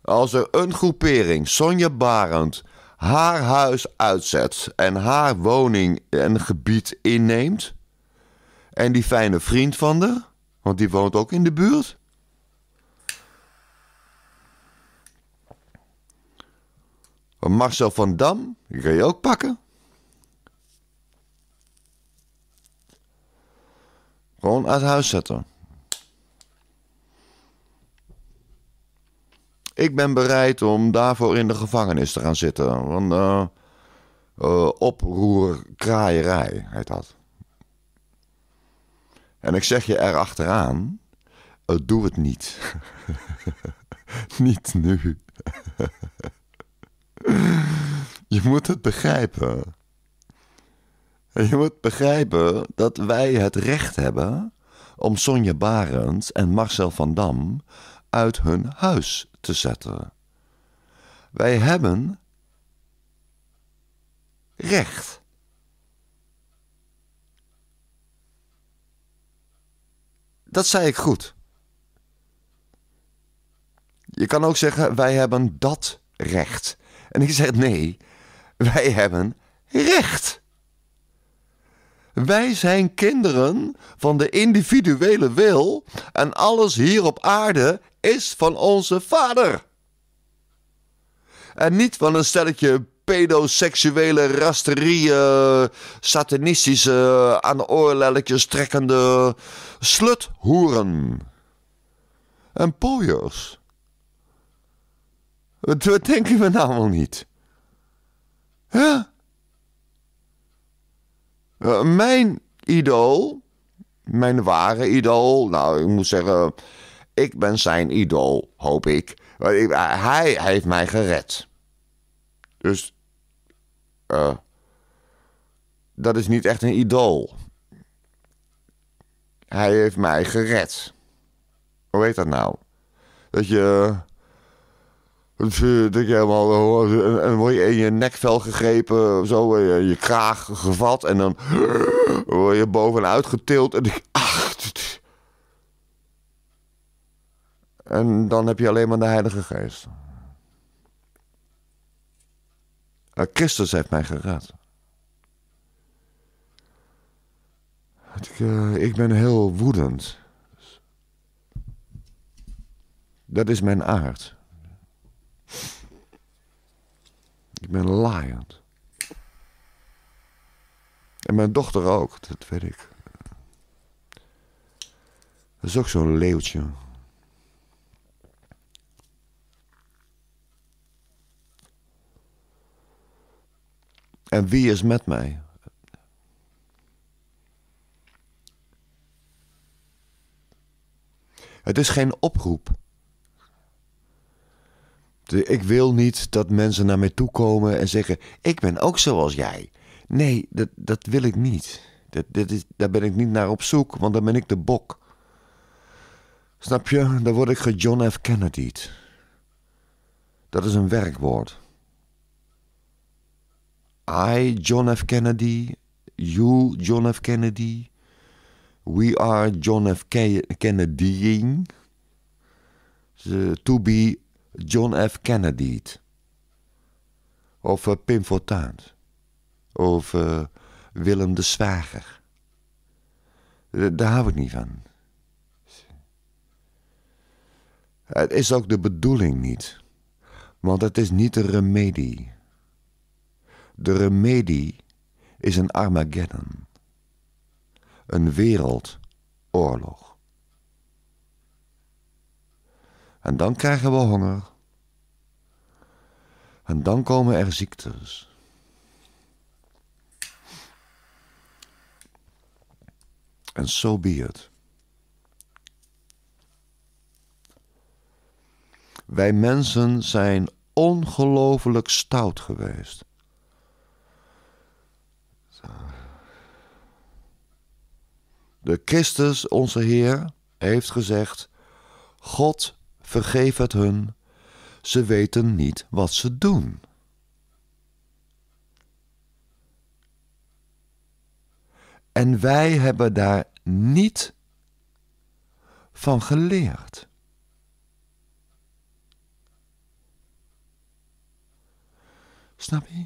Als er een groepering, Sonja Barend, haar huis uitzet en haar woning en gebied inneemt. En die fijne vriend van haar, want die woont ook in de buurt. Marcel van Dam, die kan je ook pakken. Gewoon uit huis zetten. Ik ben bereid om daarvoor in de gevangenis te gaan zitten. Want uh, eh, uh, eh, oproerkraaierij heet dat. En ik zeg je erachteraan, uh, doe het niet. niet nu. je moet het begrijpen. Je moet begrijpen dat wij het recht hebben om Sonja Barend en Marcel van Dam uit hun huis te zetten. Wij hebben recht. Dat zei ik goed. Je kan ook zeggen, wij hebben dat recht. En ik zeg nee, wij hebben recht. Wij zijn kinderen van de individuele wil en alles hier op aarde is van onze vader. En niet van een stelletje pedoseksuele, rasterieën, eh, satanistische, eh, aan de oorlelletjes trekkende sluthoeren. En pooiers. Wat, wat denken we nou niet? Huh? Eh, mijn idool, mijn ware idool, nou ik moet zeggen, ik ben zijn idool, hoop ik. hij, heeft mij gered. Dus, eh, dat is niet echt een idool. Hij heeft mij gered. Hoe heet dat nou? Dat je dus denk dat je helemaal hoor, en, en word je in je nekvel gegrepen, zo, eh, je, je kraag gevat en dan word je bovenuit getild. En ik, ach. En dan heb je alleen maar de Heilige Geest. Eh, Christus heeft mij gered. Ik, eh, ik ben heel woedend. Dat is mijn aard. Ik ben laaiend. En mijn dochter ook, dat weet ik. Dat is ook zo'n leeuwtje. En wie is met mij? Het is geen oproep. Ik wil niet dat mensen naar mij toe komen en zeggen: Ik ben ook zoals jij. Nee, dat, dat wil ik niet. Dat, dat is, daar ben ik niet naar op zoek, want dan ben ik de bok. Snap je? Dan word ik John F. Kennedy. Dat is een werkwoord. I, John F. Kennedy. You, John F. Kennedy. We are John F. Kennedying. To be John F. Kennedy. Of Pim Fortuyn. Of Willem de Zwager. Daar hou ik niet van. Het is ook de bedoeling niet. Want het is niet de remedie. De remedie is een Armageddon. Een wereldoorlog. En dan krijgen we honger. En dan komen er ziektes. En zo so het. Wij mensen zijn ongelooflijk stout geweest. De Christus, onze Heer, heeft gezegd: God vergeef het hun, ze weten niet wat ze doen. En wij hebben daar niet van geleerd. Snap je?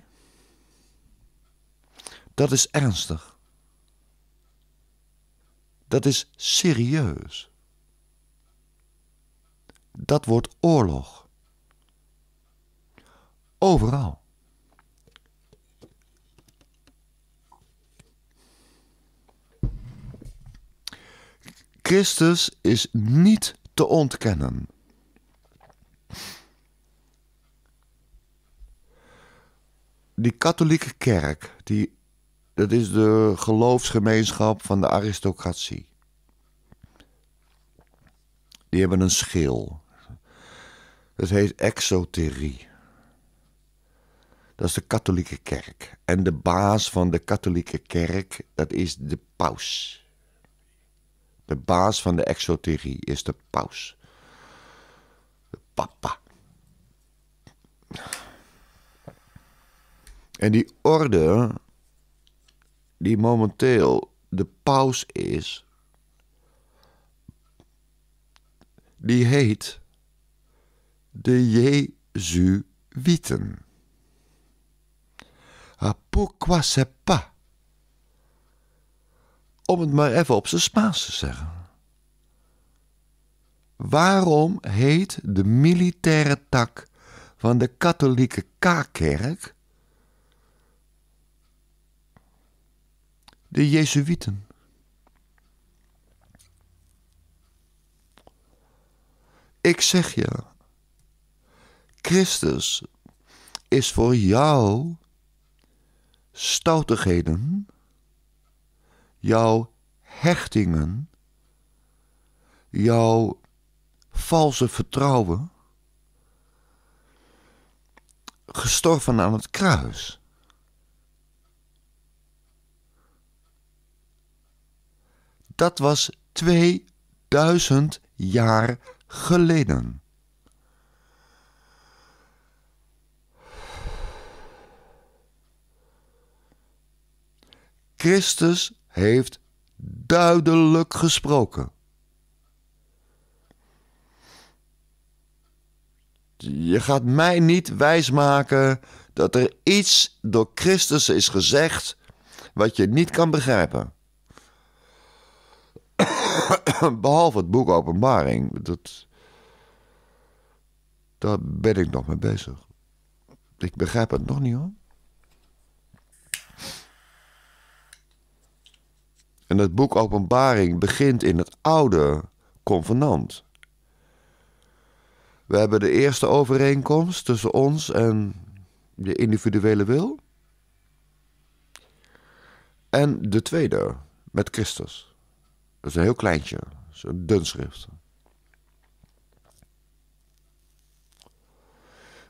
Dat is ernstig. Dat is serieus dat wordt oorlog. Overal. Christus is niet te ontkennen. Die katholieke kerk, die, dat is de geloofsgemeenschap van de aristocratie. Die hebben een schil. Het heet exoterie. Dat is de katholieke kerk. En de baas van de katholieke kerk, dat is de paus. De baas van de exoterie is de paus. De papa. En die orde, die momenteel de paus is, die heet de Jezuïten. Ah, pourquoi c'est pas? Om het maar even op zijn Spaans te zeggen. Waarom heet de militaire tak van de katholieke K-kerk de Jezuïten? Ik zeg je, Christus is voor jouw stoutigheden, jouw hechtingen, jouw valse vertrouwen, gestorven aan het kruis. Dat was 2000 jaar geleden. Christus heeft duidelijk gesproken. Je gaat mij niet wijsmaken dat er iets door Christus is gezegd wat je niet kan begrijpen. Behalve het boek Openbaring. Dat, daar ben ik nog mee bezig. Ik begrijp het nog niet hoor. En het boek Openbaring begint in het oude convenant. We hebben de eerste overeenkomst tussen ons en de individuele wil. En de tweede met Christus. Dat is een heel kleintje, dat een dun schrift.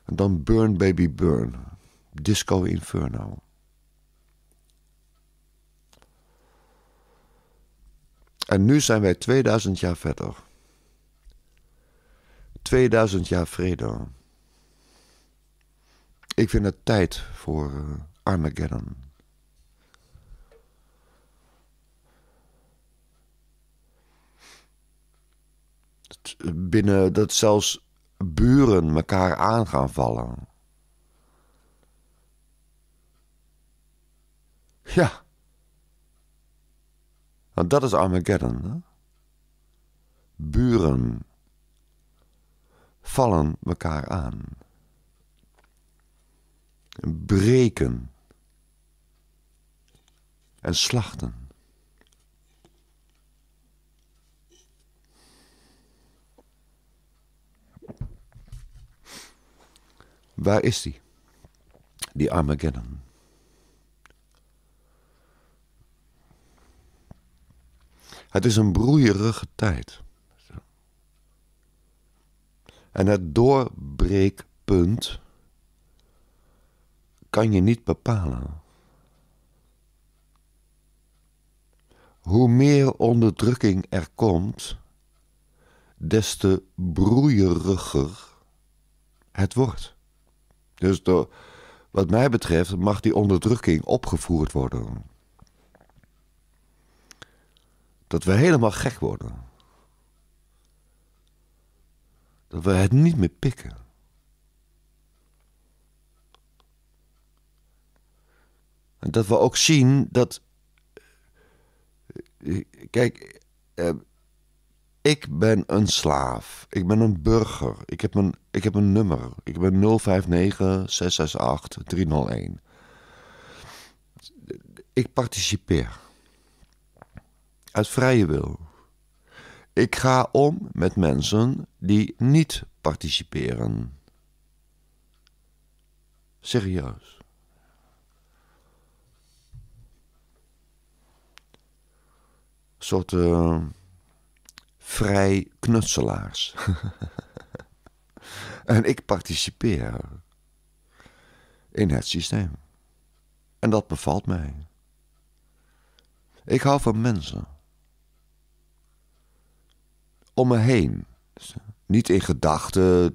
En dan Burn Baby Burn, Disco Inferno. En nu zijn wij 2000 jaar verder. 2000 jaar vrede. Ik vind het tijd voor eh, Armageddon. Eh, binnen dat zelfs buren elkaar aan gaan vallen. Ja. Want nou, dat is Armageddon. Buren vallen elkaar aan. Breken. En slachten. Waar is die? Die Armageddon. Het is een broeierige tijd. En het doorbreekpunt kan je niet bepalen. Hoe meer onderdrukking er komt, des te broeieriger het wordt. Dus wat mij betreft mag die onderdrukking opgevoerd worden dat we helemaal gek worden. Dat we het niet meer pikken. En dat we ook zien dat. Eh, kijk, eh, ik ben een slaaf. Ik ben een burger. Ik heb een, ik heb een nummer. Ik ben 059 668 301. Ik participeer uit vrije wil. Ik ga om met mensen die niet participeren. Serieus. Een soort uh, vrij knutselaars. en ik participeer in het systeem. En dat bevalt mij. Ik hou van mensen om me heen. Dus, eh, niet in gedachten.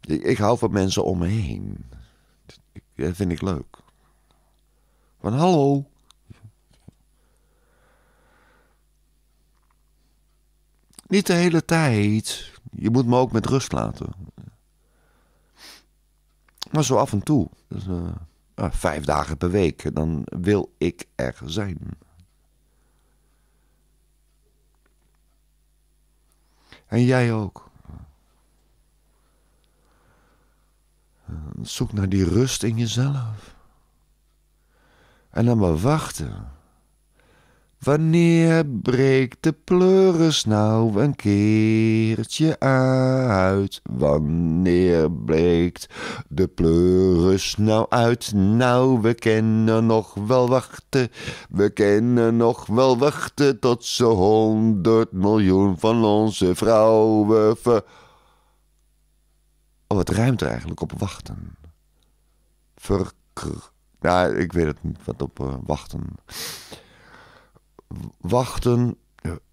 Ik, ik hou van mensen om me heen. Dat eh, vind ik leuk. Van hallo. Niet de hele tijd. Je moet me ook met rust laten. Maar zo af en toe. Dus, eh, ah, vijf dagen per week. Dan wil ik er zijn. En jij ook. Zoek naar die rust in jezelf. En dan maar wachten Wanneer breekt de pleuris nou een keertje uit? Wanneer breekt de pleuris nou uit? Nou, we kennen nog wel wachten. We kennen nog wel wachten tot ze honderd miljoen van onze vrouwen ver... Oh, wat ruimt er eigenlijk op wachten. Verkr... Nou, ik weet het niet wat op eh, wachten wachten,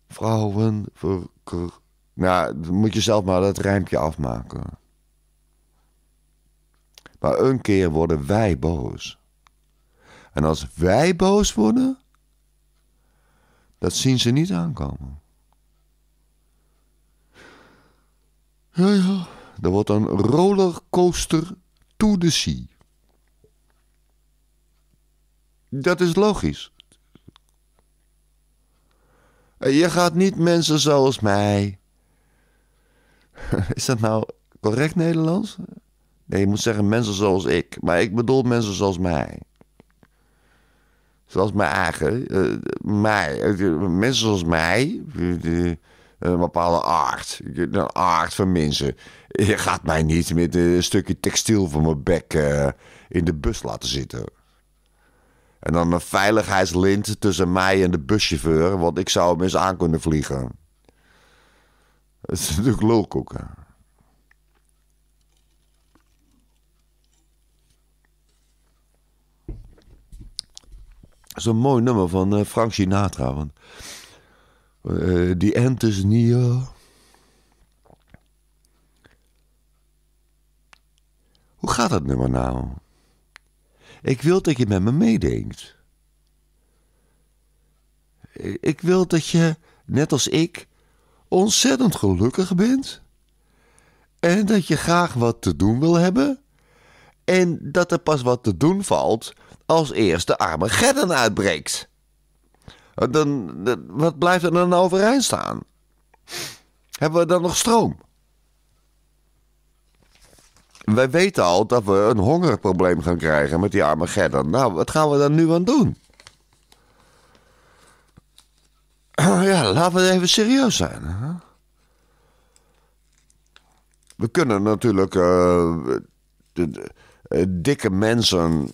vrouwen, Nou, dan moet je zelf maar dat rijmpje afmaken. Maar een keer worden wij boos. En als wij boos worden, dat zien ze niet aankomen. Ja, ja. Er wordt een rollercoaster to the sea. Dat is logisch. Eh, je gaat niet mensen zoals mij. Is dat nou correct Nederlands? Nee, je moet zeggen mensen zoals ik. Maar ik bedoel mensen zoals mij. Zoals mijn eigen. Eh, mij. Eh, mensen zoals mij. een bepaalde aard. Een aard van mensen. Je gaat mij niet met een stukje textiel van mijn bek in de bus laten zitten. En dan een veiligheidslint tussen mij en de buschauffeur, want ik zou hem eens aan kunnen vliegen. Dat is natuurlijk lulkoeken. Dat is een mooi nummer van eh, Frank Sinatra. Want, uh, die end is Hoe gaat dat nummer nou? Ik wil dat je met me meedenkt. Ik wil dat je, net als ik, ontzettend gelukkig bent. En dat je graag wat te doen wil hebben. En dat er pas wat te doen valt als eerst de arme Armageddon uitbreekt. Dan, wat blijft er dan overeind staan? Hebben we dan nog stroom? wij weten al dat we een hongerprobleem gaan krijgen met die arme Armageddon. Nou, wat gaan we dan nu aan doen? Ja, laten we even serieus zijn. Hè? We kunnen natuurlijk eh, de, eh, dikke mensen,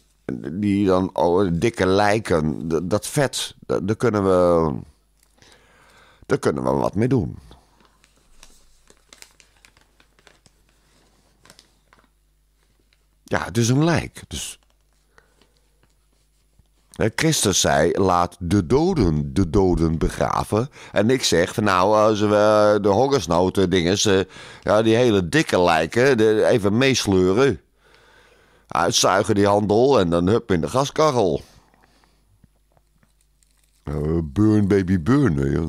die dan oh, dikke lijken, dat vet, daar kunnen we, daar kunnen we wat mee doen. Ja, het is een lijk. Dus... Christus zei, laat de doden de doden begraven. En ik zeg, van, nou, als we de hongersnoten dingen, eh, ja, die hele dikke lijken, even meesleuren. Uitzuigen die handel en dan hup in de gaskarrel. Eh, burn baby burn, ja.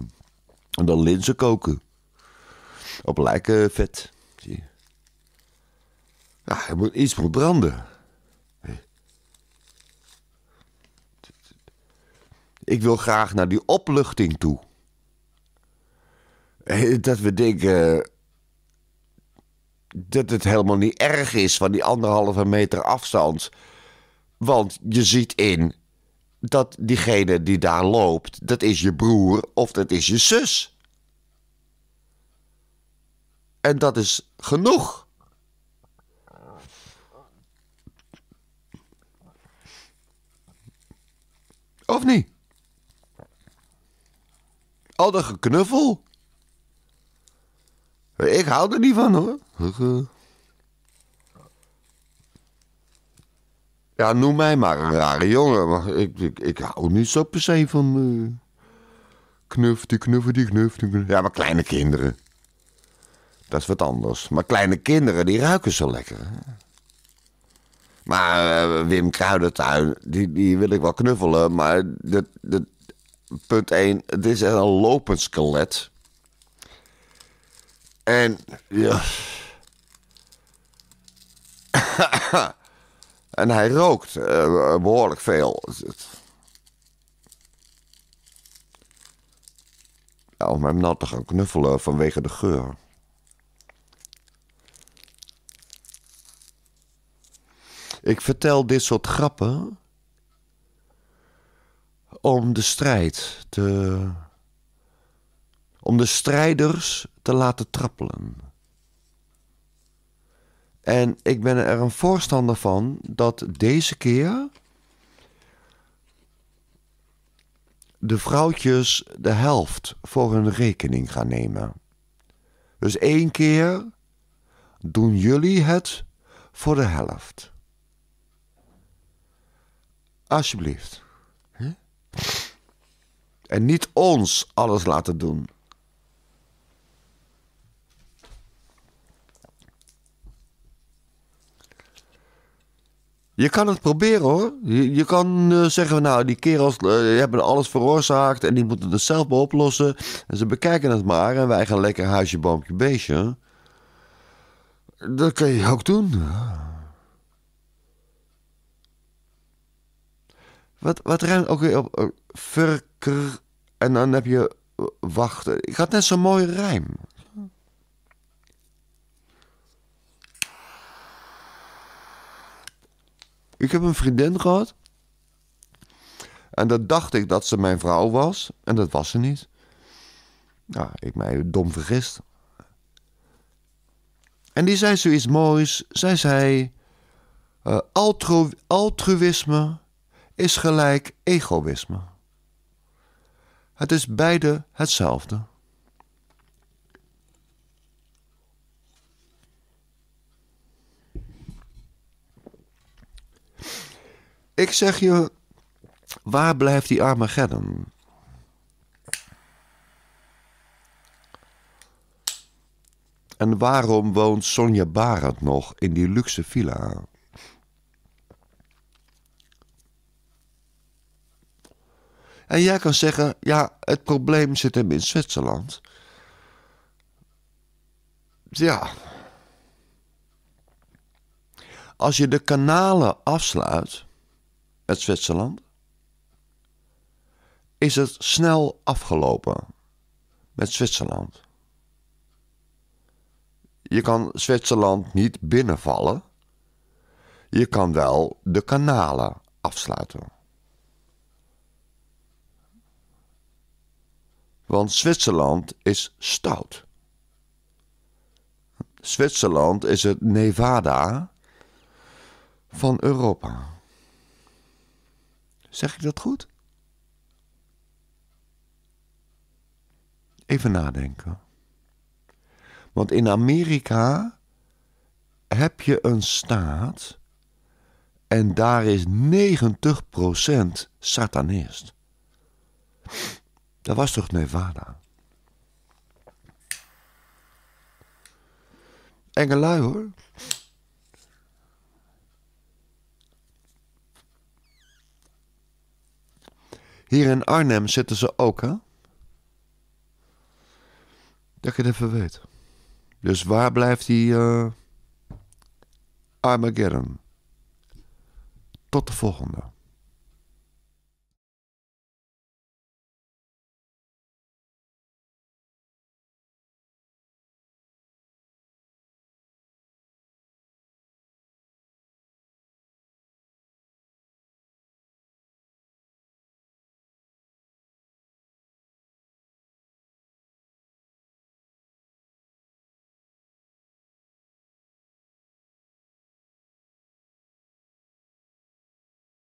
En dan linzen koken. Op lijkenvet. vet. Ja, moet, iets moet branden. Ik wil graag naar die opluchting toe. Eh, dat we denken eh, dat het helemaal niet erg is van die anderhalve meter afstand. Want je ziet in dat diegene die daar loopt, dat is je broer of dat is je zus. En dat is genoeg. Of niet? Al dat geknuffel. Ik hou er niet van hoor. Ja, noem mij maar een rare jongen. Maar ik, ik, ik hou niet zo per se van... Uh, eh, knuff, die knuffel, die knuff. Ja, maar kleine kinderen. Dat is wat anders. Maar kleine kinderen, die ruiken zo lekker. Hè? Maar eh, Wim Kruidentuin, die, die wil ik wel knuffelen. Maar dat, dat, punt 1, het is een lopend skelet. En ja. en hij rookt eh, behoorlijk veel. Ja, om hem nat nou te gaan knuffelen vanwege de geur. Ik vertel dit soort grappen om de strijd te. om de strijders te laten trappelen. En ik ben er een voorstander van dat deze keer. de vrouwtjes de helft voor hun rekening gaan nemen. Dus één keer doen jullie het voor de helft. Alsjeblieft. En niet ons alles laten doen. Je kan het proberen hoor. Je, je kan uh, zeggen, nou die kerels eh, hebben alles veroorzaakt en die moeten het zelf oplossen. En ze bekijken het maar en wij gaan lekker huisje, boompje, beestje. Dat kan je ook doen. Wat, wat ruimt ook weer op? Verker. En dan heb je eh, wachten. Ik had net zo'n mooi rijm. Ik heb een vriendin gehad. En dat dacht ik dat ze mijn vrouw was. En dat was ze niet. Nou, ik mij dom vergist. En die zei zoiets moois. Zij zei: uh, altru altruïsme is gelijk egoïsme. Het is beide hetzelfde. Ik zeg je, waar blijft die Armageddon? En waarom woont Sonja Barend nog in die luxe villa? En jij kan zeggen, ja, het probleem zit hem in Zwitserland. Ja. Als je de kanalen afsluit met Zwitserland, is het snel afgelopen met Zwitserland. Je kan Zwitserland niet binnenvallen. Je kan wel de kanalen afsluiten. Want Zwitserland is stout. Zwitserland is het Nevada van Europa. Zeg ik dat goed? Even nadenken. Want in Amerika heb je een staat en daar is 90% satanist. Dat was toch Nevada? Engelui hoor. Hier in Arnhem zitten ze ook, hè? Dat ik het even weet. Dus waar blijft die uh, Armageddon? Tot de volgende.